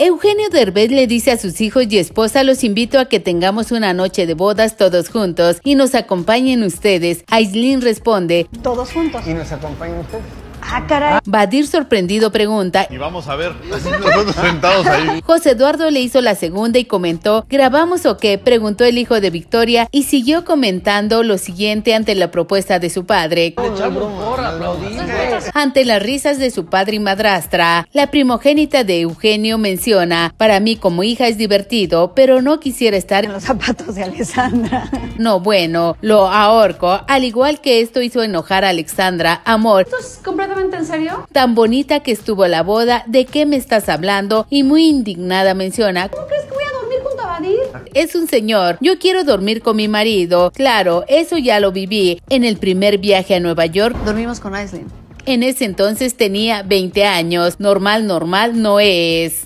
Eugenio Derbez le dice a sus hijos y esposa, los invito a que tengamos una noche de bodas todos juntos y nos acompañen ustedes. Aislin responde, todos juntos. Y nos acompañen ustedes. Ah, caray. Badir sorprendido pregunta. Y vamos a ver, sentados ahí. José Eduardo le hizo la segunda y comentó, ¿grabamos o qué? Preguntó el hijo de Victoria y siguió comentando lo siguiente ante la propuesta de su padre. Ante las risas de su padre y madrastra, la primogénita de Eugenio menciona, para mí como hija es divertido, pero no quisiera estar en los zapatos de Alessandra. No, bueno, lo ahorco, al igual que esto hizo enojar a Alexandra, amor en serio? Tan bonita que estuvo la boda, ¿de qué me estás hablando? Y muy indignada menciona... ¿Cómo crees que voy a dormir junto a Es un señor, yo quiero dormir con mi marido. Claro, eso ya lo viví. En el primer viaje a Nueva York... Dormimos con iceland En ese entonces tenía 20 años. Normal, normal no es.